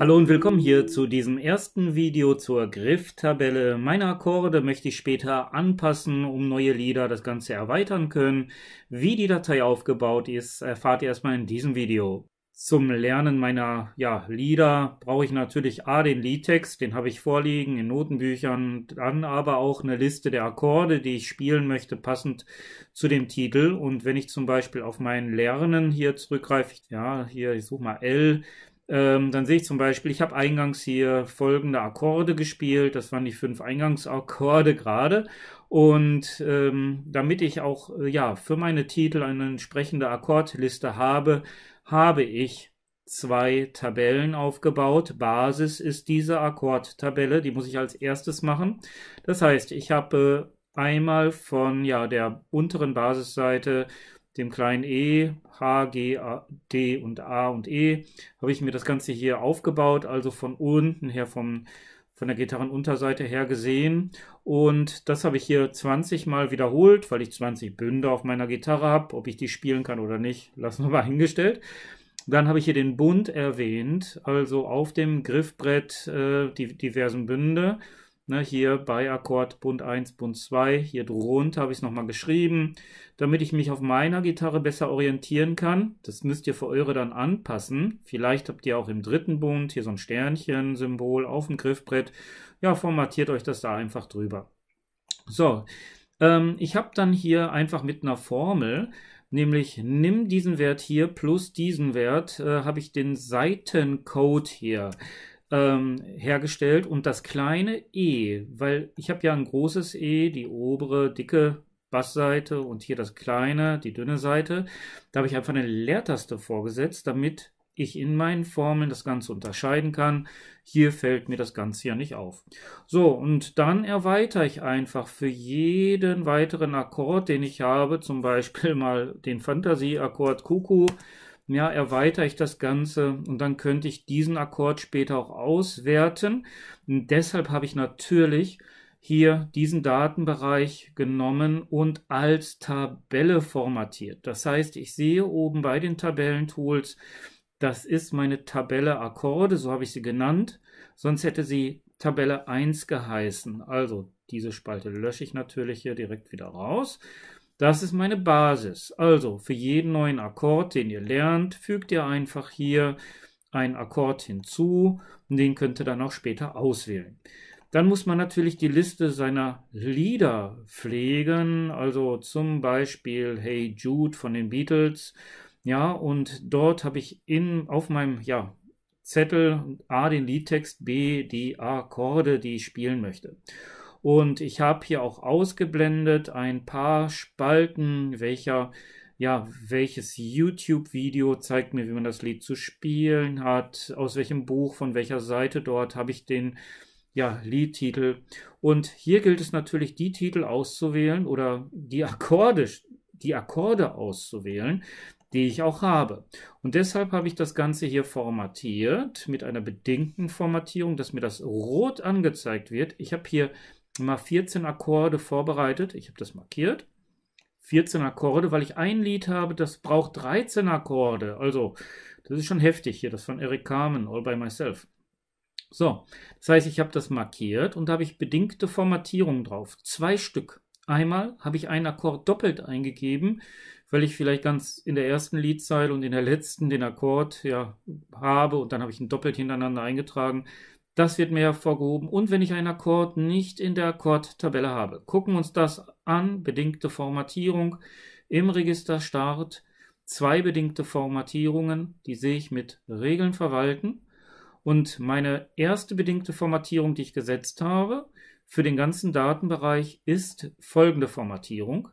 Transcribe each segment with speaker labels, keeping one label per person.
Speaker 1: Hallo und willkommen hier zu diesem ersten Video zur Grifftabelle. Meine Akkorde möchte ich später anpassen, um neue Lieder das Ganze erweitern können. Wie die Datei aufgebaut ist, erfahrt ihr erstmal in diesem Video. Zum Lernen meiner ja, Lieder brauche ich natürlich A, den Liedtext, den habe ich vorliegen in Notenbüchern, dann aber auch eine Liste der Akkorde, die ich spielen möchte, passend zu dem Titel. Und wenn ich zum Beispiel auf mein Lernen hier zurückgreife, ja, hier, ich suche mal L, ähm, dann sehe ich zum Beispiel, ich habe eingangs hier folgende Akkorde gespielt. Das waren die fünf Eingangsakkorde gerade. Und ähm, damit ich auch äh, ja, für meine Titel eine entsprechende Akkordliste habe, habe ich zwei Tabellen aufgebaut. Basis ist diese Akkordtabelle, die muss ich als erstes machen. Das heißt, ich habe äh, einmal von ja, der unteren Basisseite dem kleinen e, h, g, a, d und a und e, habe ich mir das Ganze hier aufgebaut, also von unten her vom von der Gitarrenunterseite her gesehen. Und das habe ich hier 20 Mal wiederholt, weil ich 20 Bünde auf meiner Gitarre habe. Ob ich die spielen kann oder nicht, lassen wir mal hingestellt. Dann habe ich hier den Bund erwähnt, also auf dem Griffbrett äh, die diversen Bünde. Ne, hier bei Akkord Bund 1, Bund 2, hier drunter habe ich es nochmal geschrieben, damit ich mich auf meiner Gitarre besser orientieren kann. Das müsst ihr für eure dann anpassen. Vielleicht habt ihr auch im dritten Bund hier so ein Sternchen-Symbol auf dem Griffbrett. Ja, formatiert euch das da einfach drüber. So, ähm, ich habe dann hier einfach mit einer Formel nämlich nimm diesen Wert hier plus diesen Wert, äh, habe ich den Seitencode hier ähm, hergestellt und das kleine E, weil ich habe ja ein großes E, die obere dicke Bassseite und hier das kleine, die dünne Seite. Da habe ich einfach eine Leertaste vorgesetzt, damit ich in meinen Formeln das Ganze unterscheiden kann. Hier fällt mir das Ganze ja nicht auf. So, und dann erweitere ich einfach für jeden weiteren Akkord, den ich habe, zum Beispiel mal den Fantasie-Akkord Kuku, ja, erweitere ich das Ganze und dann könnte ich diesen Akkord später auch auswerten. Und deshalb habe ich natürlich hier diesen Datenbereich genommen und als Tabelle formatiert. Das heißt, ich sehe oben bei den Tabellentools, das ist meine Tabelle Akkorde, so habe ich sie genannt. Sonst hätte sie Tabelle 1 geheißen. Also diese Spalte lösche ich natürlich hier direkt wieder raus. Das ist meine Basis. Also für jeden neuen Akkord, den ihr lernt, fügt ihr einfach hier einen Akkord hinzu und den könnt ihr dann auch später auswählen. Dann muss man natürlich die Liste seiner Lieder pflegen, also zum Beispiel Hey Jude von den Beatles. Ja, und dort habe ich in, auf meinem ja, Zettel A den Liedtext, B die Akkorde, die ich spielen möchte. Und ich habe hier auch ausgeblendet ein paar Spalten, welcher, ja, welches YouTube-Video zeigt mir, wie man das Lied zu spielen hat, aus welchem Buch, von welcher Seite dort habe ich den ja, Liedtitel. Und hier gilt es natürlich, die Titel auszuwählen oder die Akkorde, die Akkorde auszuwählen, die ich auch habe. Und deshalb habe ich das Ganze hier formatiert mit einer bedingten Formatierung, dass mir das rot angezeigt wird. Ich habe hier mal 14 Akkorde vorbereitet. Ich habe das markiert. 14 Akkorde, weil ich ein Lied habe, das braucht 13 Akkorde. Also, das ist schon heftig hier, das von Eric Carmen, All by Myself. So, das heißt, ich habe das markiert und da habe ich bedingte Formatierung drauf. Zwei Stück. Einmal habe ich einen Akkord doppelt eingegeben, weil ich vielleicht ganz in der ersten Liedzeile und in der letzten den Akkord ja, habe und dann habe ich ihn doppelt hintereinander eingetragen. Das wird mir hervorgehoben. Und wenn ich einen Akkord nicht in der Akkordtabelle habe, gucken wir uns das an. Bedingte Formatierung im Register Start. Zwei bedingte Formatierungen, die sehe ich mit Regeln verwalten. Und meine erste bedingte Formatierung, die ich gesetzt habe, für den ganzen Datenbereich ist folgende Formatierung.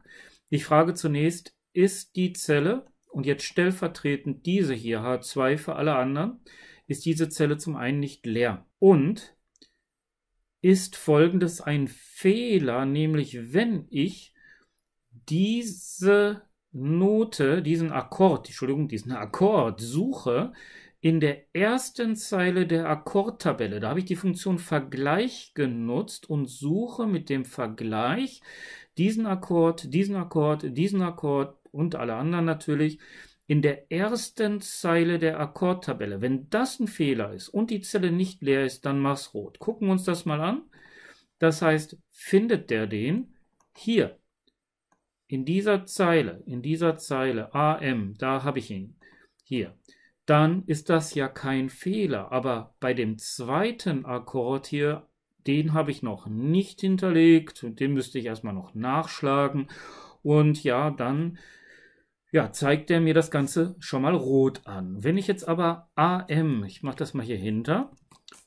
Speaker 1: Ich frage zunächst, ist die Zelle und jetzt stellvertretend diese hier H2 für alle anderen ist diese Zelle zum einen nicht leer. Und ist folgendes ein Fehler, nämlich wenn ich diese Note, diesen Akkord, Entschuldigung, diesen Akkord suche in der ersten Zeile der Akkordtabelle. Da habe ich die Funktion Vergleich genutzt und suche mit dem Vergleich diesen Akkord, diesen Akkord, diesen Akkord und alle anderen natürlich in der ersten Zeile der Akkordtabelle. Wenn das ein Fehler ist und die Zelle nicht leer ist, dann mach's rot. Gucken wir uns das mal an. Das heißt, findet der den hier in dieser Zeile, in dieser Zeile AM, da habe ich ihn hier. Dann ist das ja kein Fehler, aber bei dem zweiten Akkord hier, den habe ich noch nicht hinterlegt und den müsste ich erstmal noch nachschlagen und ja, dann ja, zeigt er mir das Ganze schon mal rot an. Wenn ich jetzt aber AM, ich mache das mal hier hinter,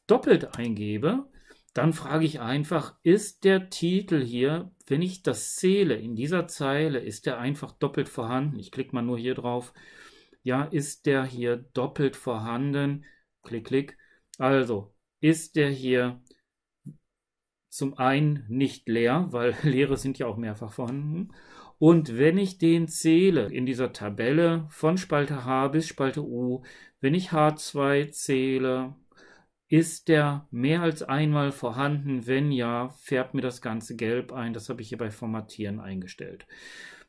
Speaker 1: doppelt eingebe, dann frage ich einfach, ist der Titel hier, wenn ich das zähle, in dieser Zeile, ist der einfach doppelt vorhanden? Ich klicke mal nur hier drauf. Ja, ist der hier doppelt vorhanden? Klick, klick. Also, ist der hier zum einen nicht leer, weil leere sind ja auch mehrfach vorhanden. Und wenn ich den zähle in dieser Tabelle von Spalte H bis Spalte U, wenn ich H2 zähle, ist der mehr als einmal vorhanden? Wenn ja, färbt mir das Ganze gelb ein. Das habe ich hier bei Formatieren eingestellt.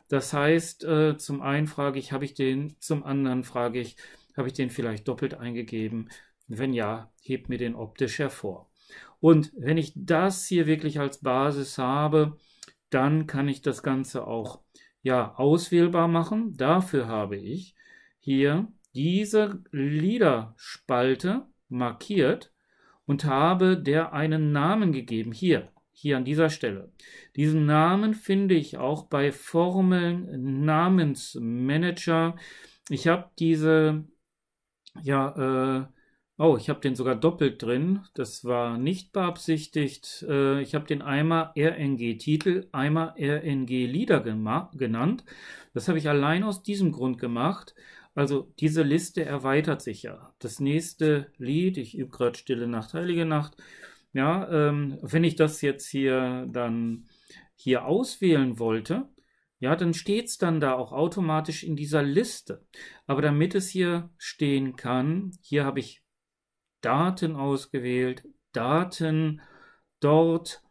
Speaker 1: Das heißt, äh, zum einen frage ich, habe ich den, zum anderen frage ich, habe ich den vielleicht doppelt eingegeben? Wenn ja, hebt mir den optisch hervor. Und wenn ich das hier wirklich als Basis habe, dann kann ich das Ganze auch ja, auswählbar machen. Dafür habe ich hier diese Liederspalte markiert und habe der einen Namen gegeben. Hier, hier an dieser Stelle. Diesen Namen finde ich auch bei Formeln Namensmanager. Ich habe diese ja, äh, Oh, ich habe den sogar doppelt drin. Das war nicht beabsichtigt. Äh, ich habe den einmal RNG-Titel, einmal RNG-Lieder genannt. Das habe ich allein aus diesem Grund gemacht. Also diese Liste erweitert sich ja. Das nächste Lied, ich übe gerade Stille Nacht, Heilige Nacht. Ja, ähm, wenn ich das jetzt hier dann hier auswählen wollte, ja, dann steht es dann da auch automatisch in dieser Liste. Aber damit es hier stehen kann, hier habe ich Daten ausgewählt, Daten dort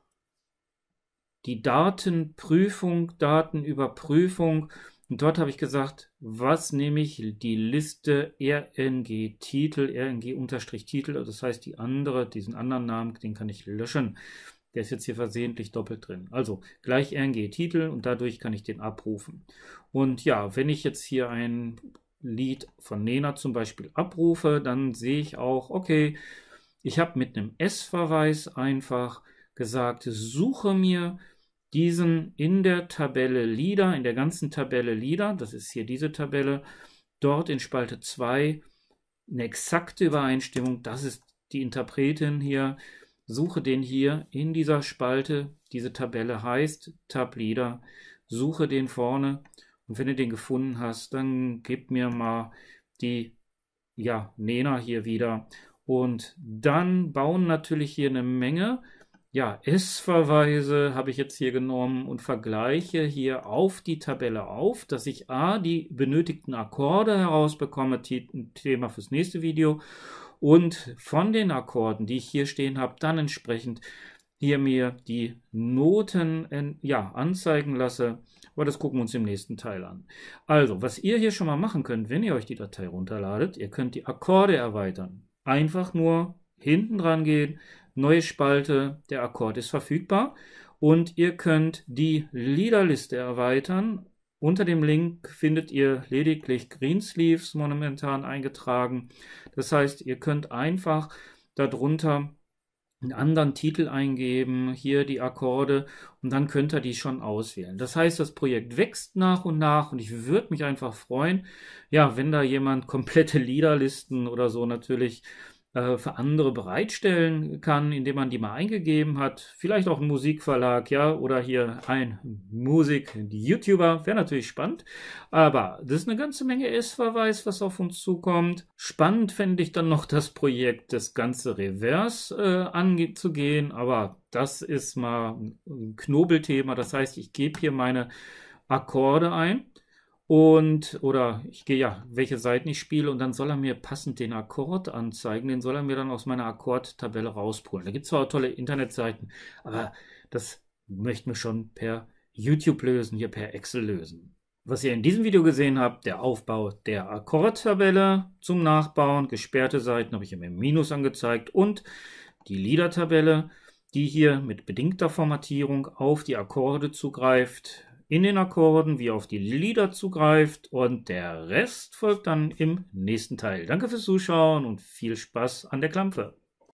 Speaker 1: die Datenprüfung, Datenüberprüfung. Und dort habe ich gesagt, was nehme ich? Die Liste RNG-Titel, RNG-Titel, also das heißt die andere, diesen anderen Namen, den kann ich löschen. Der ist jetzt hier versehentlich doppelt drin. Also gleich RNG-Titel und dadurch kann ich den abrufen. Und ja, wenn ich jetzt hier ein Lied von Nena zum Beispiel abrufe, dann sehe ich auch, okay, ich habe mit einem S-Verweis einfach gesagt, suche mir diesen in der Tabelle Lieder, in der ganzen Tabelle Lieder, das ist hier diese Tabelle, dort in Spalte 2 eine exakte Übereinstimmung, das ist die Interpretin hier, suche den hier in dieser Spalte, diese Tabelle heißt Tab Lieder, suche den vorne und wenn du den gefunden hast, dann gib mir mal die ja, Nena hier wieder. Und dann bauen natürlich hier eine Menge ja, S-Verweise habe ich jetzt hier genommen und vergleiche hier auf die Tabelle auf, dass ich A, die benötigten Akkorde herausbekomme, Thema fürs nächste Video, und von den Akkorden, die ich hier stehen habe, dann entsprechend hier mir die Noten in, äh, ja, anzeigen lasse aber das gucken wir uns im nächsten Teil an. Also, was ihr hier schon mal machen könnt, wenn ihr euch die Datei runterladet, ihr könnt die Akkorde erweitern. Einfach nur hinten dran gehen, neue Spalte, der Akkord ist verfügbar und ihr könnt die Liederliste erweitern. Unter dem Link findet ihr lediglich Greensleeves momentan eingetragen. Das heißt, ihr könnt einfach darunter einen anderen Titel eingeben, hier die Akkorde und dann könnt ihr die schon auswählen. Das heißt, das Projekt wächst nach und nach und ich würde mich einfach freuen, ja, wenn da jemand komplette Liederlisten oder so natürlich äh, für andere bereitstellen kann, indem man die mal eingegeben hat. Vielleicht auch ein Musikverlag, ja, oder hier ein Musik-YouTuber. Wäre natürlich spannend. Aber das ist eine ganze Menge S-Verweis, was auf uns zukommt. Spannend fände ich dann noch das Projekt, das ganze Reverse äh, anzugehen. Aber das ist mal ein Knobelthema. Das heißt, ich gebe hier meine Akkorde ein und oder ich gehe ja, welche Seiten ich spiele und dann soll er mir passend den Akkord anzeigen, den soll er mir dann aus meiner Akkordtabelle rauspolen. Da gibt es zwar auch tolle Internetseiten, aber das möchten wir schon per YouTube lösen, hier per Excel lösen. Was ihr in diesem Video gesehen habt, der Aufbau der Akkordtabelle zum Nachbauen, gesperrte Seiten habe ich im Minus angezeigt und die Liedertabelle, die hier mit bedingter Formatierung auf die Akkorde zugreift, in den Akkorden wie auf die Lieder zugreift und der Rest folgt dann im nächsten Teil. Danke fürs Zuschauen und viel Spaß an der Klampfe.